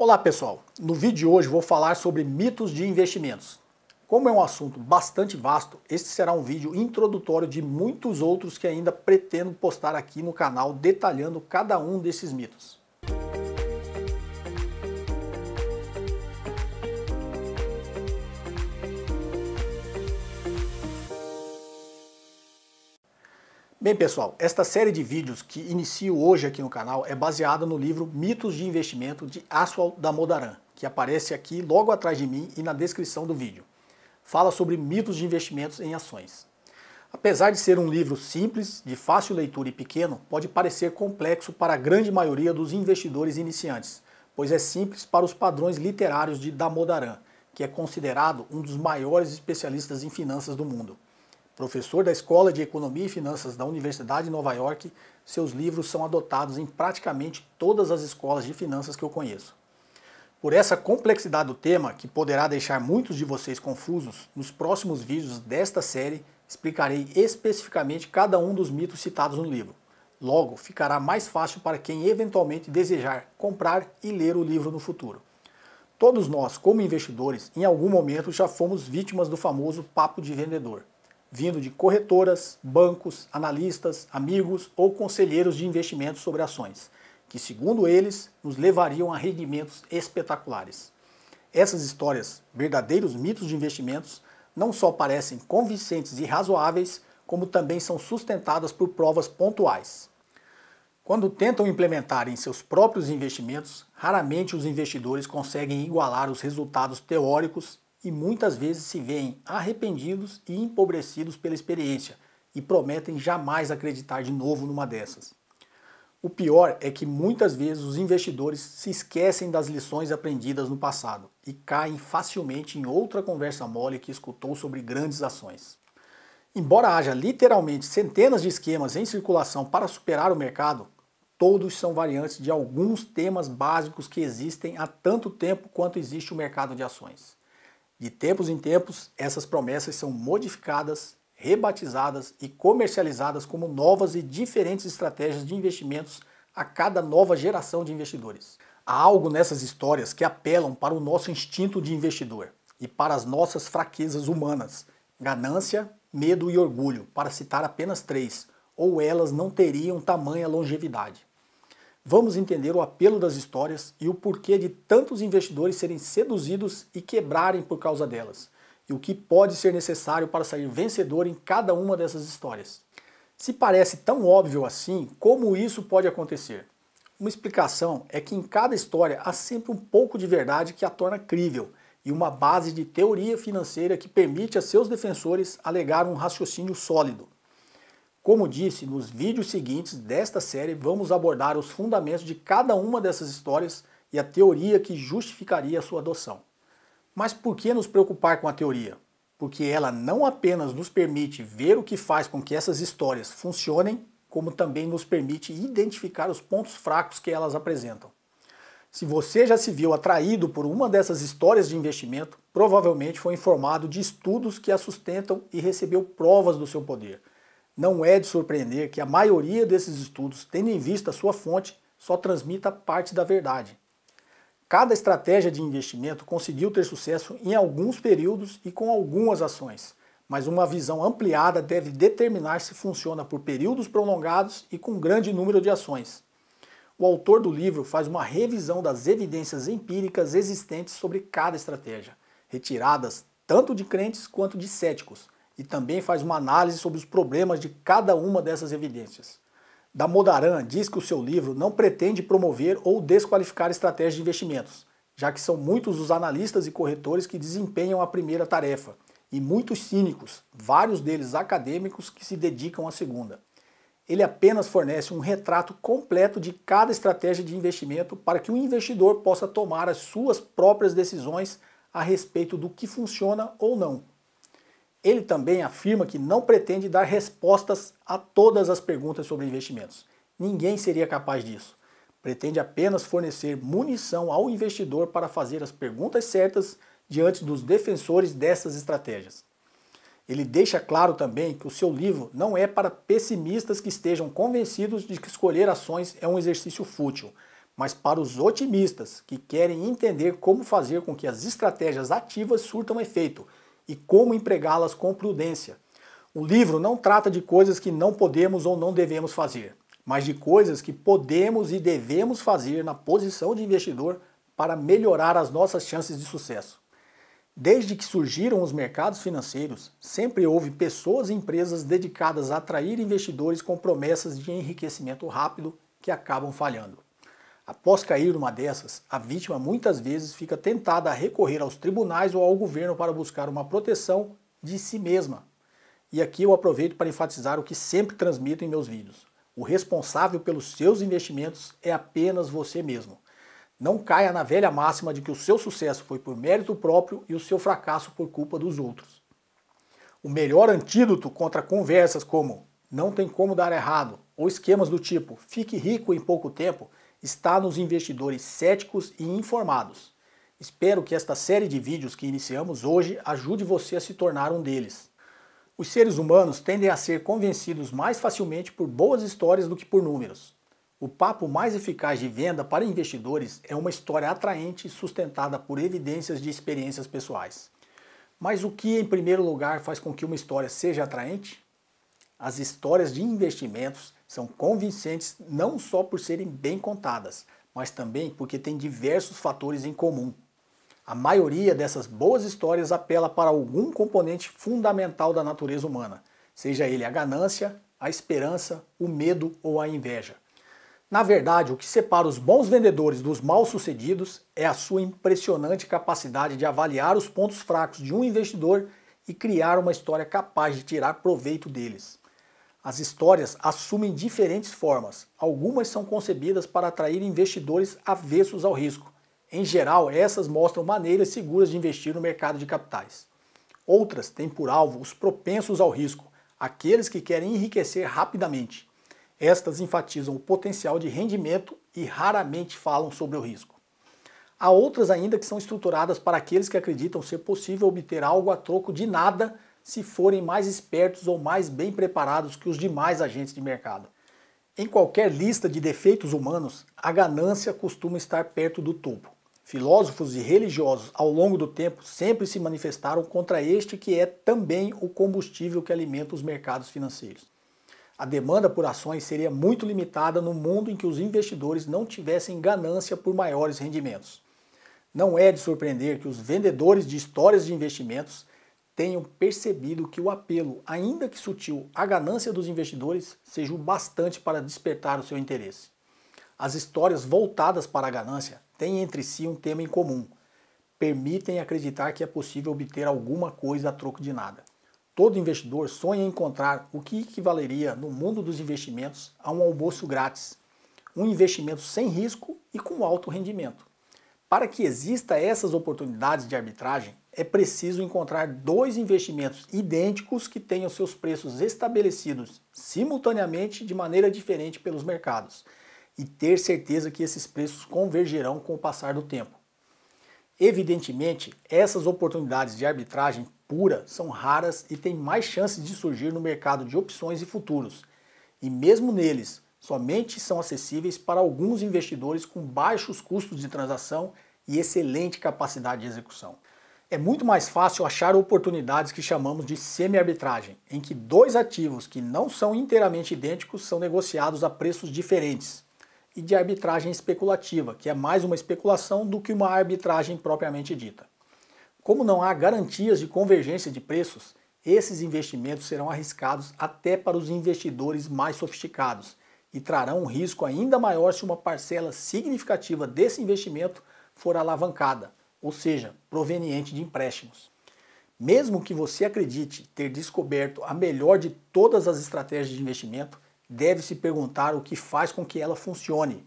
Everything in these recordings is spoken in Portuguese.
Olá pessoal, no vídeo de hoje vou falar sobre mitos de investimentos. Como é um assunto bastante vasto, este será um vídeo introdutório de muitos outros que ainda pretendo postar aqui no canal detalhando cada um desses mitos. Bem, pessoal, esta série de vídeos que inicio hoje aqui no canal é baseada no livro Mitos de Investimento de Aswal Damodaran, que aparece aqui logo atrás de mim e na descrição do vídeo. Fala sobre mitos de investimentos em ações. Apesar de ser um livro simples, de fácil leitura e pequeno, pode parecer complexo para a grande maioria dos investidores iniciantes, pois é simples para os padrões literários de Damodaran, que é considerado um dos maiores especialistas em finanças do mundo professor da Escola de Economia e Finanças da Universidade de Nova York, seus livros são adotados em praticamente todas as escolas de finanças que eu conheço. Por essa complexidade do tema, que poderá deixar muitos de vocês confusos, nos próximos vídeos desta série explicarei especificamente cada um dos mitos citados no livro. Logo, ficará mais fácil para quem eventualmente desejar comprar e ler o livro no futuro. Todos nós, como investidores, em algum momento já fomos vítimas do famoso papo de vendedor vindo de corretoras, bancos, analistas, amigos ou conselheiros de investimentos sobre ações, que, segundo eles, nos levariam a rendimentos espetaculares. Essas histórias, verdadeiros mitos de investimentos, não só parecem convincentes e razoáveis, como também são sustentadas por provas pontuais. Quando tentam implementar em seus próprios investimentos, raramente os investidores conseguem igualar os resultados teóricos e muitas vezes se veem arrependidos e empobrecidos pela experiência e prometem jamais acreditar de novo numa dessas. O pior é que muitas vezes os investidores se esquecem das lições aprendidas no passado e caem facilmente em outra conversa mole que escutou sobre grandes ações. Embora haja literalmente centenas de esquemas em circulação para superar o mercado, todos são variantes de alguns temas básicos que existem há tanto tempo quanto existe o mercado de ações. De tempos em tempos, essas promessas são modificadas, rebatizadas e comercializadas como novas e diferentes estratégias de investimentos a cada nova geração de investidores. Há algo nessas histórias que apelam para o nosso instinto de investidor e para as nossas fraquezas humanas, ganância, medo e orgulho, para citar apenas três, ou elas não teriam tamanha longevidade vamos entender o apelo das histórias e o porquê de tantos investidores serem seduzidos e quebrarem por causa delas, e o que pode ser necessário para sair vencedor em cada uma dessas histórias. Se parece tão óbvio assim, como isso pode acontecer? Uma explicação é que em cada história há sempre um pouco de verdade que a torna crível e uma base de teoria financeira que permite a seus defensores alegar um raciocínio sólido. Como disse, nos vídeos seguintes desta série vamos abordar os fundamentos de cada uma dessas histórias e a teoria que justificaria a sua adoção. Mas por que nos preocupar com a teoria? Porque ela não apenas nos permite ver o que faz com que essas histórias funcionem, como também nos permite identificar os pontos fracos que elas apresentam. Se você já se viu atraído por uma dessas histórias de investimento, provavelmente foi informado de estudos que a sustentam e recebeu provas do seu poder. Não é de surpreender que a maioria desses estudos, tendo em vista sua fonte, só transmita parte da verdade. Cada estratégia de investimento conseguiu ter sucesso em alguns períodos e com algumas ações, mas uma visão ampliada deve determinar se funciona por períodos prolongados e com grande número de ações. O autor do livro faz uma revisão das evidências empíricas existentes sobre cada estratégia, retiradas tanto de crentes quanto de céticos e também faz uma análise sobre os problemas de cada uma dessas evidências. Da Modaran diz que o seu livro não pretende promover ou desqualificar estratégias de investimentos, já que são muitos os analistas e corretores que desempenham a primeira tarefa, e muitos cínicos, vários deles acadêmicos, que se dedicam à segunda. Ele apenas fornece um retrato completo de cada estratégia de investimento para que o investidor possa tomar as suas próprias decisões a respeito do que funciona ou não ele também afirma que não pretende dar respostas a todas as perguntas sobre investimentos. Ninguém seria capaz disso. Pretende apenas fornecer munição ao investidor para fazer as perguntas certas diante dos defensores dessas estratégias. Ele deixa claro também que o seu livro não é para pessimistas que estejam convencidos de que escolher ações é um exercício fútil, mas para os otimistas que querem entender como fazer com que as estratégias ativas surtam efeito e como empregá-las com prudência. O livro não trata de coisas que não podemos ou não devemos fazer, mas de coisas que podemos e devemos fazer na posição de investidor para melhorar as nossas chances de sucesso. Desde que surgiram os mercados financeiros, sempre houve pessoas e empresas dedicadas a atrair investidores com promessas de enriquecimento rápido que acabam falhando. Após cair numa dessas, a vítima muitas vezes fica tentada a recorrer aos tribunais ou ao governo para buscar uma proteção de si mesma. E aqui eu aproveito para enfatizar o que sempre transmito em meus vídeos. O responsável pelos seus investimentos é apenas você mesmo. Não caia na velha máxima de que o seu sucesso foi por mérito próprio e o seu fracasso por culpa dos outros. O melhor antídoto contra conversas como não tem como dar errado ou esquemas do tipo fique rico em pouco tempo está nos investidores céticos e informados. Espero que esta série de vídeos que iniciamos hoje ajude você a se tornar um deles. Os seres humanos tendem a ser convencidos mais facilmente por boas histórias do que por números. O papo mais eficaz de venda para investidores é uma história atraente sustentada por evidências de experiências pessoais. Mas o que, em primeiro lugar, faz com que uma história seja atraente? As histórias de investimentos são convincentes não só por serem bem contadas, mas também porque têm diversos fatores em comum. A maioria dessas boas histórias apela para algum componente fundamental da natureza humana, seja ele a ganância, a esperança, o medo ou a inveja. Na verdade, o que separa os bons vendedores dos mal-sucedidos é a sua impressionante capacidade de avaliar os pontos fracos de um investidor e criar uma história capaz de tirar proveito deles. As histórias assumem diferentes formas. Algumas são concebidas para atrair investidores avessos ao risco. Em geral, essas mostram maneiras seguras de investir no mercado de capitais. Outras têm por alvo os propensos ao risco, aqueles que querem enriquecer rapidamente. Estas enfatizam o potencial de rendimento e raramente falam sobre o risco. Há outras ainda que são estruturadas para aqueles que acreditam ser possível obter algo a troco de nada se forem mais espertos ou mais bem preparados que os demais agentes de mercado. Em qualquer lista de defeitos humanos, a ganância costuma estar perto do topo. Filósofos e religiosos ao longo do tempo sempre se manifestaram contra este que é também o combustível que alimenta os mercados financeiros. A demanda por ações seria muito limitada no mundo em que os investidores não tivessem ganância por maiores rendimentos. Não é de surpreender que os vendedores de histórias de investimentos tenham percebido que o apelo, ainda que sutil, à ganância dos investidores seja o bastante para despertar o seu interesse. As histórias voltadas para a ganância têm entre si um tema em comum. Permitem acreditar que é possível obter alguma coisa a troco de nada. Todo investidor sonha em encontrar o que equivaleria no mundo dos investimentos a um almoço grátis, um investimento sem risco e com alto rendimento. Para que exista essas oportunidades de arbitragem, é preciso encontrar dois investimentos idênticos que tenham seus preços estabelecidos simultaneamente de maneira diferente pelos mercados e ter certeza que esses preços convergerão com o passar do tempo. Evidentemente, essas oportunidades de arbitragem pura são raras e têm mais chances de surgir no mercado de opções e futuros. E mesmo neles, somente são acessíveis para alguns investidores com baixos custos de transação e excelente capacidade de execução. É muito mais fácil achar oportunidades que chamamos de semi-arbitragem, em que dois ativos que não são inteiramente idênticos são negociados a preços diferentes, e de arbitragem especulativa, que é mais uma especulação do que uma arbitragem propriamente dita. Como não há garantias de convergência de preços, esses investimentos serão arriscados até para os investidores mais sofisticados e trarão um risco ainda maior se uma parcela significativa desse investimento for alavancada ou seja, proveniente de empréstimos. Mesmo que você acredite ter descoberto a melhor de todas as estratégias de investimento, deve se perguntar o que faz com que ela funcione.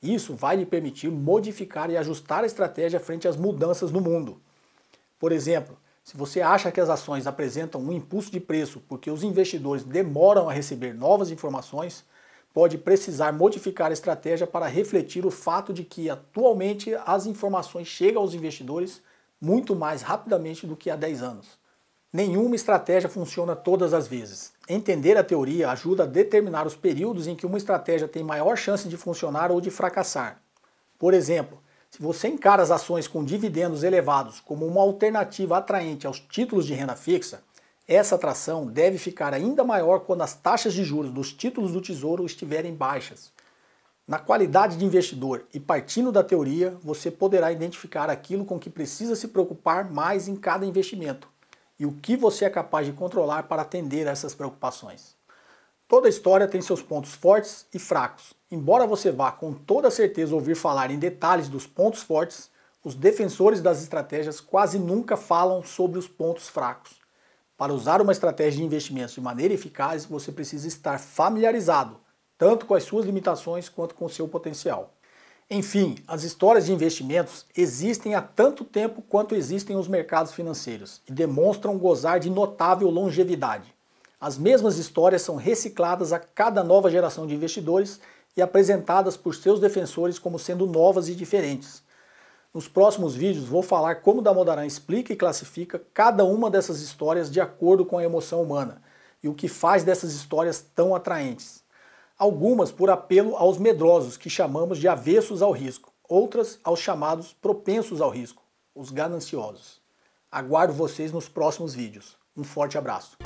Isso vai lhe permitir modificar e ajustar a estratégia frente às mudanças no mundo. Por exemplo, se você acha que as ações apresentam um impulso de preço porque os investidores demoram a receber novas informações, pode precisar modificar a estratégia para refletir o fato de que atualmente as informações chegam aos investidores muito mais rapidamente do que há 10 anos. Nenhuma estratégia funciona todas as vezes. Entender a teoria ajuda a determinar os períodos em que uma estratégia tem maior chance de funcionar ou de fracassar. Por exemplo, se você encara as ações com dividendos elevados como uma alternativa atraente aos títulos de renda fixa, essa atração deve ficar ainda maior quando as taxas de juros dos títulos do Tesouro estiverem baixas. Na qualidade de investidor e partindo da teoria, você poderá identificar aquilo com que precisa se preocupar mais em cada investimento e o que você é capaz de controlar para atender a essas preocupações. Toda história tem seus pontos fortes e fracos. Embora você vá com toda certeza ouvir falar em detalhes dos pontos fortes, os defensores das estratégias quase nunca falam sobre os pontos fracos. Para usar uma estratégia de investimentos de maneira eficaz, você precisa estar familiarizado, tanto com as suas limitações quanto com o seu potencial. Enfim, as histórias de investimentos existem há tanto tempo quanto existem os mercados financeiros e demonstram gozar de notável longevidade. As mesmas histórias são recicladas a cada nova geração de investidores e apresentadas por seus defensores como sendo novas e diferentes, nos próximos vídeos vou falar como Damodaran explica e classifica cada uma dessas histórias de acordo com a emoção humana e o que faz dessas histórias tão atraentes. Algumas por apelo aos medrosos, que chamamos de avessos ao risco, outras aos chamados propensos ao risco, os gananciosos. Aguardo vocês nos próximos vídeos. Um forte abraço.